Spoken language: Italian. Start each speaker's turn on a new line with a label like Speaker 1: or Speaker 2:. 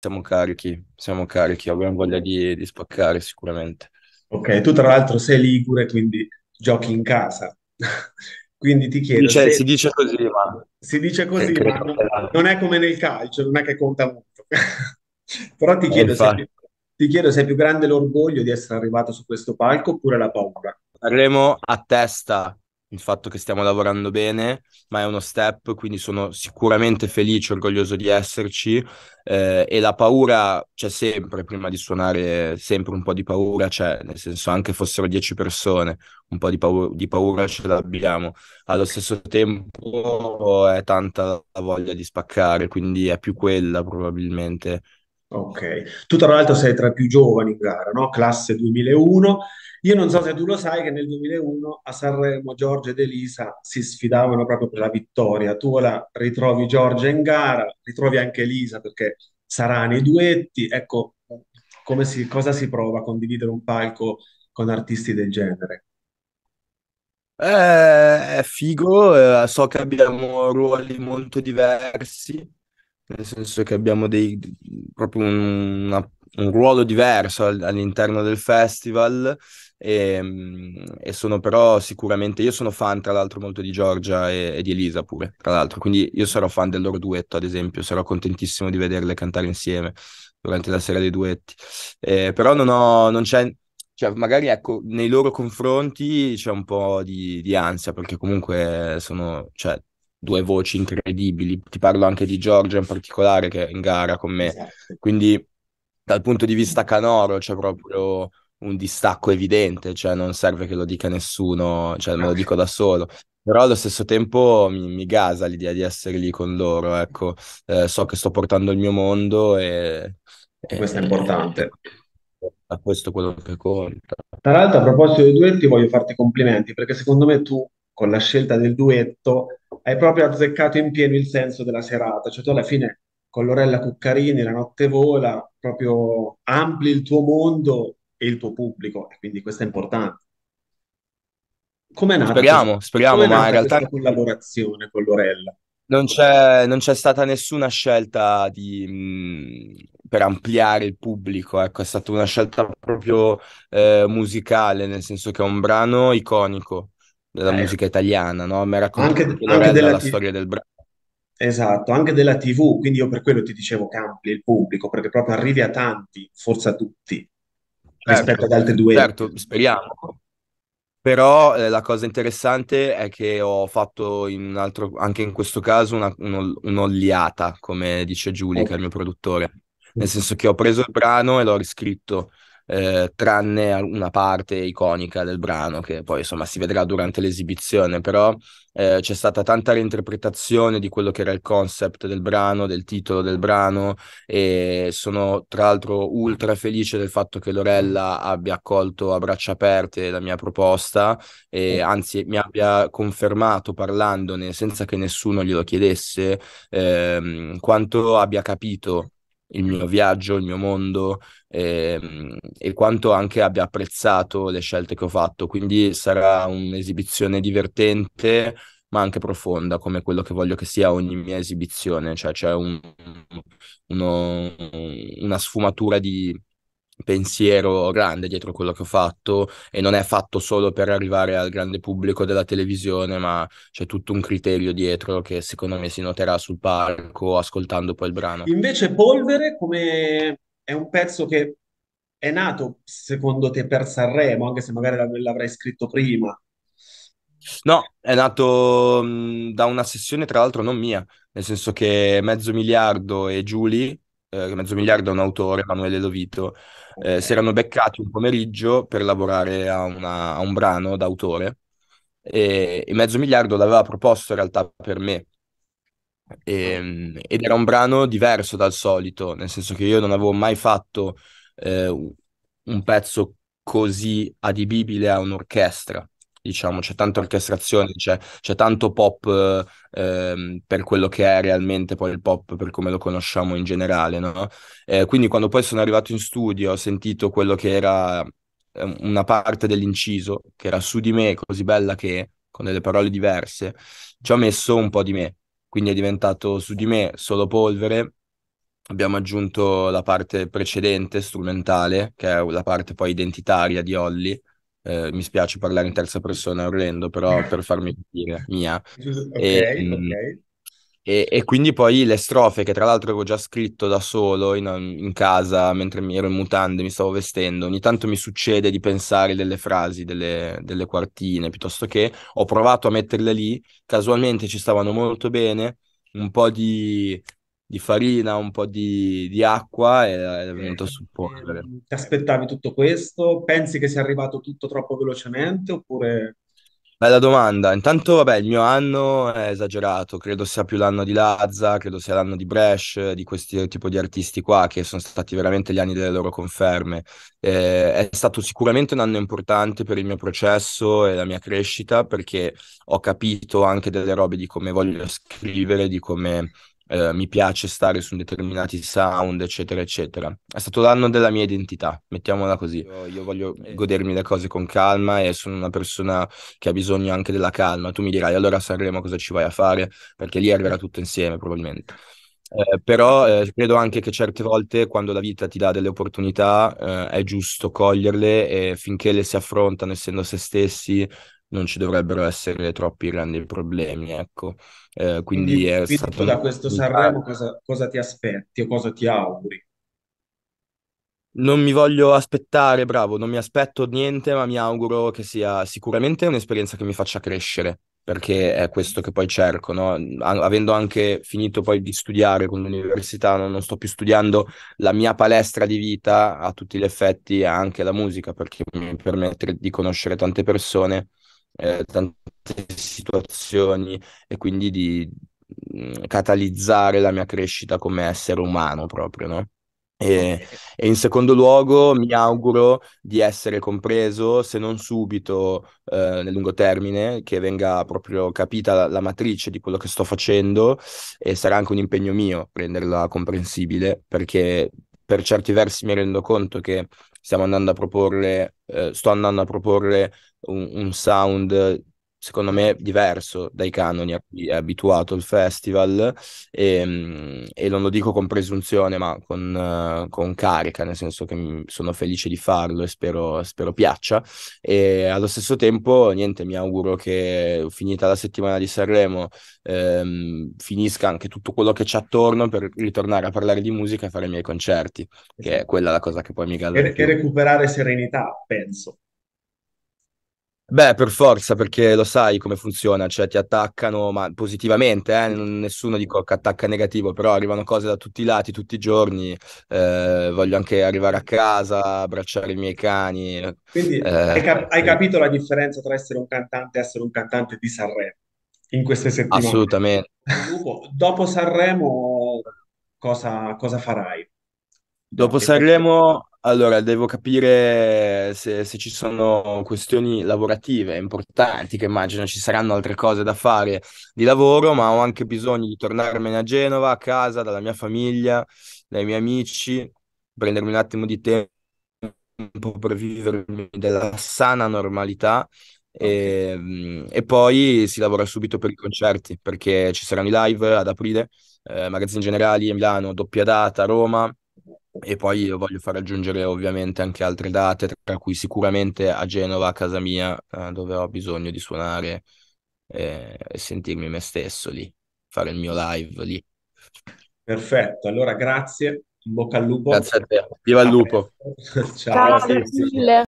Speaker 1: siamo carichi, siamo carichi, abbiamo voglia di, di spaccare sicuramente. Ok, tu tra l'altro
Speaker 2: sei ligure, quindi giochi in casa. Quindi ti chiedo Dice- se- si dice così, ma si dice così, ma non, non è come nel calcio, non è che conta molto. Però ti eh, chiedo se è più, ti chiedo se è più grande l'orgoglio di essere arrivato su questo palco oppure la paura.
Speaker 1: Sanremo a testa il fatto che stiamo lavorando bene, ma è uno step, quindi sono sicuramente felice, orgoglioso di esserci eh, e la paura c'è sempre, prima di suonare sempre un po' di paura c'è, nel senso anche fossero dieci persone, un po' di, paura, di paura ce l'abbiamo, allo stesso tempo è tanta la voglia di spaccare, quindi è più quella probabilmente Ok,
Speaker 2: tu tra l'altro sei tra i più giovani in gara, no? Classe 2001. Io non so se tu lo sai che nel 2001 a Sanremo Giorgia ed Elisa si sfidavano proprio per la vittoria. Tu ora ritrovi Giorgia in gara, ritrovi anche Elisa perché saranno i duetti. Ecco, si, cosa si prova a condividere un palco con artisti
Speaker 1: del genere? Eh, è figo, eh, so che abbiamo ruoli molto diversi nel senso che abbiamo dei, proprio un, una, un, ruolo diverso all'interno del festival e, ehm, e, sono però sicuramente, io sono fan tra l'altro molto di Giorgia e, e, di Elisa pure, tra l'altro, quindi io sarò fan del loro duetto ad esempio, sarò contentissimo di vederle cantare insieme durante la sera dei duetti, eh, però non, ho, non c'è... Cioè, magari ecco, nei loro confronti c'è un po' di, di ansia, perché comunque sono, cioè, due voci incredibili. Ti parlo anche di Giorgia in particolare che è in gara con me. Esatto. Quindi dal punto di vista canoro c'è proprio un distacco evidente, cioè non serve che lo dica nessuno, cioè me lo dico da solo. Però allo stesso tempo mi, mi gasa l'idea di essere lì con loro, ecco, eh, so che sto portando il mio mondo e... e questo e, è importante. A eh, questo è quello che conta.
Speaker 2: Tra l'altro a proposito dei duetti voglio farti complimenti perché secondo me tu con la scelta del duetto hai proprio azzeccato in pieno il senso della serata, cioè tu alla fine con Lorella Cuccarini, La notte vola, proprio ampli il tuo mondo e il tuo pubblico, e quindi questo è importante.
Speaker 1: Come nata, speriamo, questa, speriamo, ma in realtà...
Speaker 2: collaborazione con Lorella?
Speaker 1: Non c'è, non c'è, stata nessuna scelta di, mh, per ampliare il pubblico, ecco, è stata una scelta proprio eh, musicale, nel senso che è un brano iconico, della eh. musica italiana, no? Mi ha anche, anche della la t- storia del brano.
Speaker 2: Esatto, anche della TV, quindi io per quello ti dicevo che ampli il pubblico, perché proprio arrivi a tanti, forse a tutti,
Speaker 1: certo, rispetto ad altri due. Certo, speriamo. Però eh, la cosa interessante è che ho fatto in altro, anche in questo caso una, un, un'olliata, come dice Giulia, okay. Eh. che è il mio produttore. Nel senso che ho preso il brano e l'ho riscritto eh, tranne una parte iconica del brano che poi insomma si vedrà durante l'esibizione, però eh, c'è stata tanta reinterpretazione di quello che era il concept del brano, del titolo del brano e sono tra l'altro ultra felice del fatto che Lorella abbia accolto a braccia aperte la mia proposta e anzi mi abbia confermato parlandone senza che nessuno glielo chiedesse ehm, quanto abbia capito il mio viaggio, il mio mondo e, ehm, e quanto anche abbia apprezzato le scelte che ho fatto. Quindi sarà un'esibizione divertente ma anche profonda come quello che voglio che sia ogni mia esibizione, cioè c'è un, una sfumatura di, pensiero grande dietro quello che ho fatto e non è fatto solo per arrivare al grande pubblico della televisione, ma c'è tutto un criterio dietro che secondo me si noterà sul palco ascoltando poi il brano.
Speaker 2: Invece Polvere come è un pezzo che è nato secondo te per Sanremo, anche se magari l'avrai scritto prima.
Speaker 1: No, è nato mh, da una sessione, tra l'altro, non mia, nel senso che Mezzo Miliardo e Julie eh, mezzo miliardo a un autore, Emanuele Lovito, okay. Eh, si erano beccati un pomeriggio per lavorare a, una, a un brano d'autore e, e, mezzo miliardo l'aveva proposto in realtà per me. E, ehm, ed era un brano diverso dal solito, nel senso che io non avevo mai fatto eh, un pezzo così adibibile a un'orchestra diciamo, c'è tanta orchestrazione, c'è, tanto pop eh, per quello che è realmente poi il pop, per come lo conosciamo in generale, no? eh, quindi quando poi sono arrivato in studio ho sentito quello che era ehm, una parte dell'inciso, che era su di me, così bella che, con delle parole diverse, ci ho messo un po' di me, quindi è diventato su di me solo polvere, abbiamo aggiunto la parte precedente, strumentale, che è la parte poi identitaria di Holly, eh, mi spiace parlare in terza persona Orlando, però per farmi capire, mia. Okay, e, okay. Mm, e, e, quindi poi le strofe che tra l'altro avevo già scritto da solo in, in casa mentre mi ero in mutande, mi stavo vestendo, ogni tanto mi succede di pensare delle frasi, delle, delle quartine, piuttosto che ho provato a metterle lì, casualmente ci stavano molto bene, un po' di di farina, un po' di, di acqua e è venuto a supporre. Ehm,
Speaker 2: ti aspettavi tutto questo? Pensi che sia arrivato tutto troppo velocemente oppure...
Speaker 1: Bella domanda. Intanto, vabbè, il mio anno è esagerato, credo sia più l'anno di Lazza, credo sia l'anno di Bresh, di questo tipo di artisti qua che sono stati veramente gli anni delle loro conferme. Eh, è stato sicuramente un anno importante per il mio processo e la mia crescita perché ho capito anche delle robe di come voglio scrivere, di come eh, mi piace stare su determinati sound, eccetera, eccetera. È stato l'anno della mia identità, mettiamola così. Io, io voglio eh. godermi le cose con calma e sono una persona che ha bisogno anche della calma. Tu mi dirai allora Sanremo cosa ci vai a fare? Perché lì arriverà tutto insieme probabilmente. Eh, però eh, credo anche che certe volte quando la vita ti dà delle opportunità eh, è giusto coglierle e finché le si affrontano essendo se stessi non ci dovrebbero essere troppi grandi problemi, ecco. Eh, quindi, quindi è stato... da questo Sanremo
Speaker 2: cosa, cosa ti aspetti o cosa ti auguri?
Speaker 1: Non mi voglio aspettare, bravo, non mi aspetto niente, ma mi auguro che sia sicuramente un'esperienza che mi faccia crescere, perché è questo che poi cerco, no? A- avendo anche finito poi di studiare con l'università, no? non sto più studiando la mia palestra di vita a tutti gli effetti, anche la musica, perché mi permette di conoscere tante persone eh, tante situazioni e quindi di mm, catalizzare la mia crescita come essere umano proprio, no? E, e, in secondo luogo mi auguro di essere compreso, se non subito, eh, nel lungo termine, che venga proprio capita la, la, matrice di quello che sto facendo e sarà anche un impegno mio renderla comprensibile, perché per certi versi mi rendo conto che stiamo andando a proporre, eh, sto andando a proporre un, un sound secondo me diverso dai canoni a cui è abituato il festival e, ehm, e non lo dico con presunzione ma con, uh, con carica nel senso che sono felice di farlo e spero, spero, piaccia e allo stesso tempo niente mi auguro che finita la settimana di Sanremo ehm, finisca anche tutto quello che c'è attorno per ritornare a parlare di musica e fare i miei concerti che è quella la cosa che poi mi calma e, e recuperare
Speaker 2: serenità penso
Speaker 1: Beh, per forza, perché lo sai come funziona, cioè ti attaccano, ma positivamente, eh? nessuno dico che attacca negativo, però arrivano cose da tutti i lati, tutti i giorni, eh, voglio anche arrivare a casa, abbracciare i miei cani. Quindi eh, hai, cap- hai, capito
Speaker 2: la differenza tra essere un cantante e essere un cantante di Sanremo
Speaker 1: in queste settimane? Assolutamente.
Speaker 2: Dopo, dopo Sanremo cosa, cosa farai?
Speaker 1: Dopo Sanremo allora, devo capire se, se, ci sono questioni lavorative importanti, che immagino ci saranno altre cose da fare di lavoro, ma ho anche bisogno di tornarmene a Genova, a casa, dalla mia famiglia, dai miei amici, prendermi un attimo di tempo per vivermi della sana normalità. E, ehm, e poi si lavora subito per i concerti, perché ci saranno i live ad aprile, eh, magazzini generali a Milano, doppia data a Roma e poi io voglio far aggiungere ovviamente anche altre date, tra cui sicuramente a Genova, a casa mia, eh, dove ho bisogno di suonare eh, e sentirmi me stesso lì, fare il mio live lì. Perfetto, allora grazie, in bocca al lupo.
Speaker 2: Grazie a te, viva il lupo. Ciao, Ciao grazie mille.